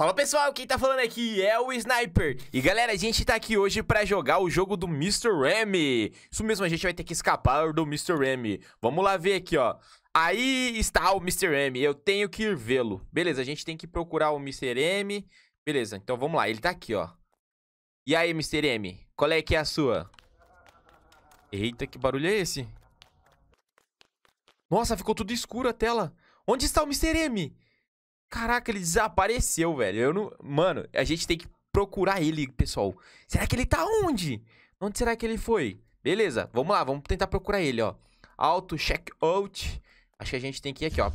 Fala pessoal, quem tá falando aqui é o Sniper E galera, a gente tá aqui hoje pra jogar o jogo do Mr. Remy Isso mesmo, a gente vai ter que escapar do Mr. Remy Vamos lá ver aqui, ó Aí está o Mr. Remy, eu tenho que ir vê-lo Beleza, a gente tem que procurar o Mr. M Beleza, então vamos lá, ele tá aqui, ó E aí, Mr. M, qual é que é a sua? Eita, que barulho é esse? Nossa, ficou tudo escuro a tela Onde está o Mr. M? Caraca, ele desapareceu, velho. Eu não. Mano, a gente tem que procurar ele, pessoal. Será que ele tá onde? Onde será que ele foi? Beleza, vamos lá, vamos tentar procurar ele, ó. Auto out. Acho que a gente tem que ir aqui, ó.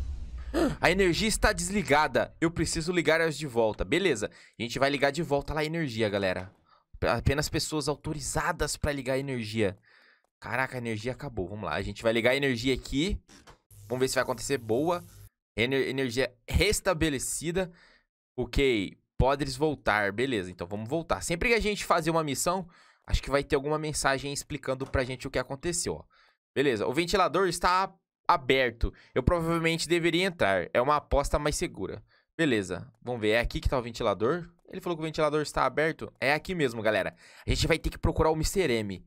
A energia está desligada. Eu preciso ligar elas de volta. Beleza. A gente vai ligar de volta lá a energia, galera. Apenas pessoas autorizadas para ligar a energia. Caraca, a energia acabou. Vamos lá. A gente vai ligar a energia aqui. Vamos ver se vai acontecer boa. Ener energia restabelecida. Ok, podres voltar. Beleza, então vamos voltar. Sempre que a gente fazer uma missão, acho que vai ter alguma mensagem explicando pra gente o que aconteceu, ó. Beleza, o ventilador está aberto. Eu provavelmente deveria entrar. É uma aposta mais segura. Beleza, vamos ver. É aqui que tá o ventilador? Ele falou que o ventilador está aberto. É aqui mesmo, galera. A gente vai ter que procurar o Mr. M.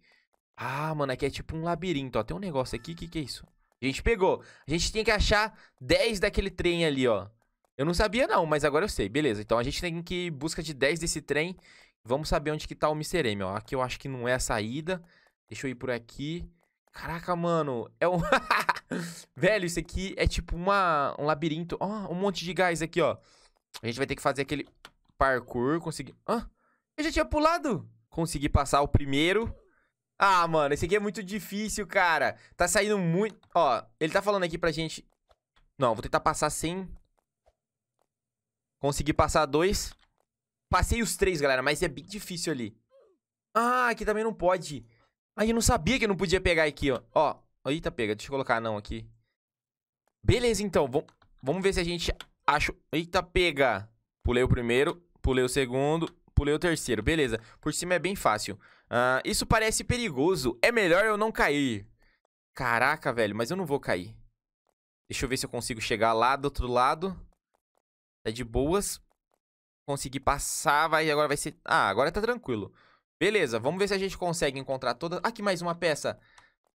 Ah, mano, aqui é, é tipo um labirinto, ó. Tem um negócio aqui, o que que é isso? A gente pegou. A gente tem que achar 10 daquele trem ali, ó. Eu não sabia não, mas agora eu sei. Beleza, então a gente tem que ir em busca de 10 desse trem. Vamos saber onde que tá o Mr. M, ó. Aqui eu acho que não é a saída. Deixa eu ir por aqui. Caraca, mano. É um... Velho, isso aqui é tipo uma, um labirinto. Ó, oh, um monte de gás aqui, ó. A gente vai ter que fazer aquele parkour. Conseguir... Ah, eu já tinha pulado. Consegui passar o primeiro. Ah, mano, esse aqui é muito difícil, cara. Tá saindo muito... Ó, ele tá falando aqui pra gente... Não, vou tentar passar sem... Consegui passar dois. Passei os três, galera, mas é bem difícil ali. Ah, aqui também não pode. Aí eu não sabia que eu não podia pegar aqui, ó. Ó, eita, pega. Deixa eu colocar não aqui. Beleza, então. Vom, vamos ver se a gente acha... Eita, pega. Pulei o primeiro, pulei o segundo, Pulei o terceiro. Beleza. Por cima é bem fácil. Uh, isso parece perigoso. É melhor eu não cair. Caraca, velho. Mas eu não vou cair. Deixa eu ver se eu consigo chegar lá do outro lado. Tá de boas. Consegui passar. Vai, agora vai ser... Ah, agora tá tranquilo. Beleza. Vamos ver se a gente consegue encontrar todas... Aqui mais uma peça.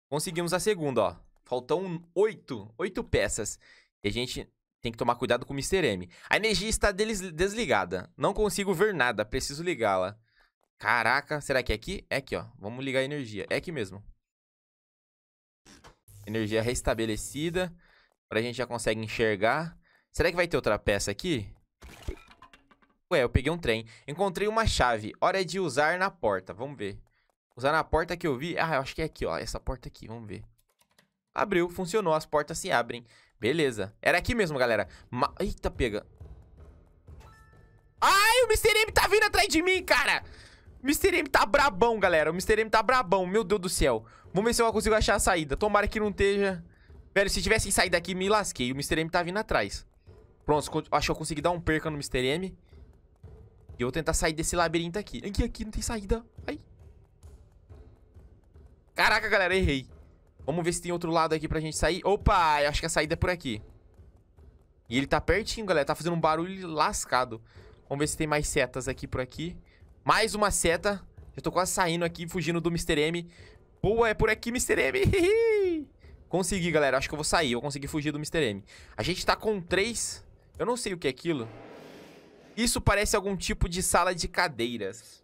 Conseguimos a segunda, ó. Faltam oito. Oito peças. E a gente tem que tomar cuidado com o Mr. M. A energia está desligada. Não consigo ver nada. Preciso ligá-la. Caraca, será que é aqui? É aqui, ó. Vamos ligar a energia. É aqui mesmo. Energia restabelecida. Agora a gente já consegue enxergar. Será que vai ter outra peça aqui? Ué, eu peguei um trem. Encontrei uma chave. Hora de usar na porta. Vamos ver. Usar na porta que eu vi. Ah, eu acho que é aqui, ó. Essa porta aqui. Vamos ver. Abriu, funcionou, as portas se abrem. Beleza. Era aqui mesmo, galera. Ma Eita, pega. Ai, o Mr. M tá vindo atrás de mim, cara. O Mr. M tá brabão, galera. O Mr. M tá brabão, meu Deus do céu. Vamos ver se eu consigo achar a saída. Tomara que não esteja... Velho, se tivesse saído aqui, me lasquei. O Mr. M tá vindo atrás. Pronto, acho que eu consegui dar um perca no Mr. M. E eu vou tentar sair desse labirinto aqui. Aqui, aqui, não tem saída. Ai. Caraca, galera, errei. Vamos ver se tem outro lado aqui pra gente sair. Opa, acho que a saída é por aqui. E ele tá pertinho, galera. Tá fazendo um barulho lascado. Vamos ver se tem mais setas aqui por aqui. Mais uma seta. Eu tô quase saindo aqui, fugindo do Mr. M. Boa, é por aqui, Mr. M. Consegui, galera. Acho que eu vou sair. Eu consegui fugir do Mr. M. A gente tá com três... Eu não sei o que é aquilo. Isso parece algum tipo de sala de cadeiras.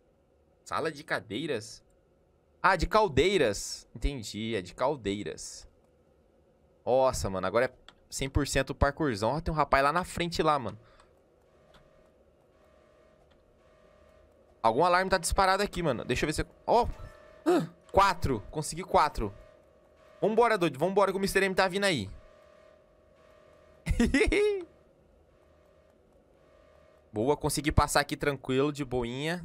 Sala de cadeiras? Ah, de caldeiras. Entendi, é de caldeiras. Nossa, mano, agora é 100% parkourzão. Ó, tem um rapaz lá na frente lá, mano. Algum alarme tá disparado aqui, mano. Deixa eu ver se... Ó! Oh! quatro! Consegui quatro. Vambora, doido. Vambora que o Mr. M tá vindo aí. Boa, consegui passar aqui tranquilo, de boinha.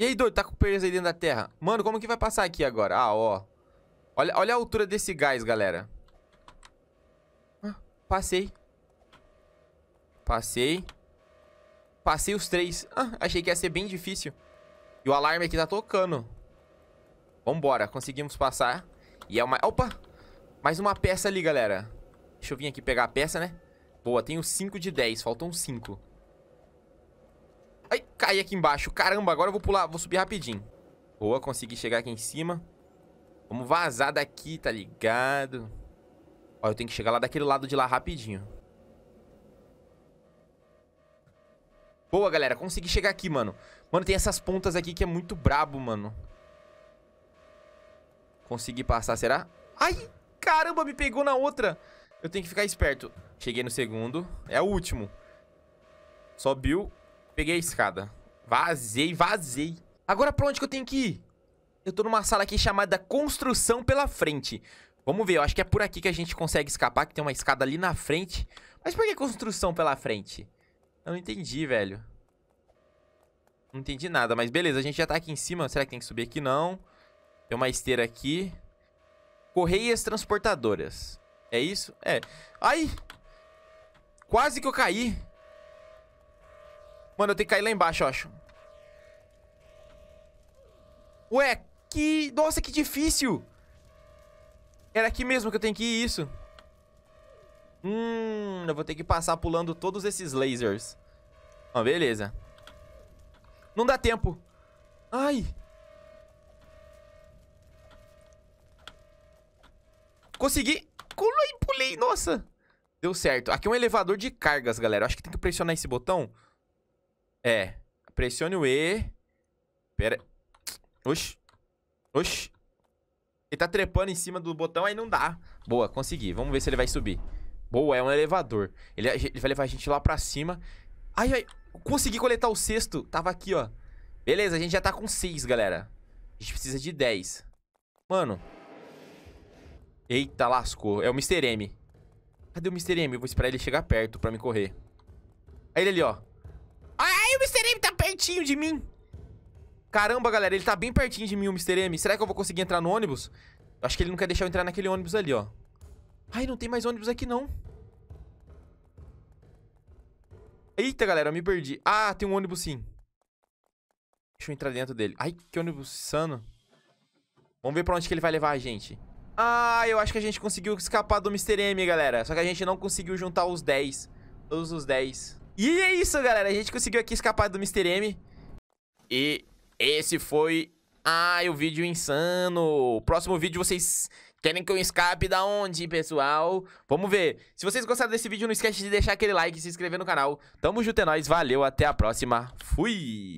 E aí, doido, tá com preso aí dentro da terra. Mano, como que vai passar aqui agora? Ah, ó. Olha, olha a altura desse gás, galera. Ah, passei. Passei. Passei os três. Ah, achei que ia ser bem difícil. E o alarme aqui tá tocando. Vambora, conseguimos passar. E é uma... Opa! Mais uma peça ali, galera. Deixa eu vir aqui pegar a peça, né? Boa, tenho 5 de 10. Faltam 5. Ai, caí aqui embaixo. Caramba, agora eu vou pular, vou subir rapidinho. Boa, consegui chegar aqui em cima. Vamos vazar daqui, tá ligado? Ó, eu tenho que chegar lá daquele lado de lá rapidinho. Boa, galera. Consegui chegar aqui, mano. Mano, tem essas pontas aqui que é muito brabo, mano. Consegui passar, será? Ai, caramba, me pegou na outra. Eu tenho que ficar esperto. Cheguei no segundo. É o último. Sobiu. Peguei a escada. Vazei, vazei. Agora pra onde que eu tenho que ir? Eu tô numa sala aqui chamada Construção pela Frente. Vamos ver, eu acho que é por aqui que a gente consegue escapar, que tem uma escada ali na frente. Mas por que Construção pela Frente? Eu não entendi, velho. Não entendi nada, mas beleza, a gente já tá aqui em cima. Será que tem que subir aqui? Não. Tem uma esteira aqui. Correias transportadoras. É isso? É. Ai! Quase que eu caí. Mano, eu tenho que cair lá embaixo, eu acho. Ué, que... Nossa, que difícil! Era aqui mesmo que eu tenho que ir, isso. Hum, eu vou ter que passar pulando todos esses lasers. Ó, ah, beleza. Não dá tempo. Ai. Consegui. Pulei, pulei. Nossa. Deu certo. Aqui é um elevador de cargas, galera. Eu acho que tem que pressionar esse botão. É. Pressione o E. Pera. Oxi. Oxi. Ele tá trepando em cima do botão, aí não dá. Boa, consegui. Vamos ver se ele vai subir. Boa, é um elevador. Ele, ele vai levar a gente lá pra cima. Ai, ai. Consegui coletar o sexto. Tava aqui, ó. Beleza, a gente já tá com seis, galera. A gente precisa de dez. Mano. Eita, lascou. É o Mr. M. Cadê o Mr. M? Eu vou esperar ele chegar perto pra me correr. Aí ele ali, ó pertinho de mim. Caramba, galera, ele tá bem pertinho de mim, o Mr. M. Será que eu vou conseguir entrar no ônibus? Acho que ele não quer deixar eu entrar naquele ônibus ali, ó. Ai, não tem mais ônibus aqui, não. Eita, galera, eu me perdi. Ah, tem um ônibus sim. Deixa eu entrar dentro dele. Ai, que ônibus sano. Vamos ver pra onde que ele vai levar a gente. Ah, eu acho que a gente conseguiu escapar do Mr. M, galera. Só que a gente não conseguiu juntar os 10. Todos os 10. E é isso, galera. A gente conseguiu aqui escapar do Mr. M. E esse foi... Ai, o vídeo insano. O próximo vídeo vocês... Querem que eu escape da onde, pessoal? Vamos ver. Se vocês gostaram desse vídeo, não esquece de deixar aquele like e se inscrever no canal. Tamo junto é nóis, valeu, até a próxima. Fui!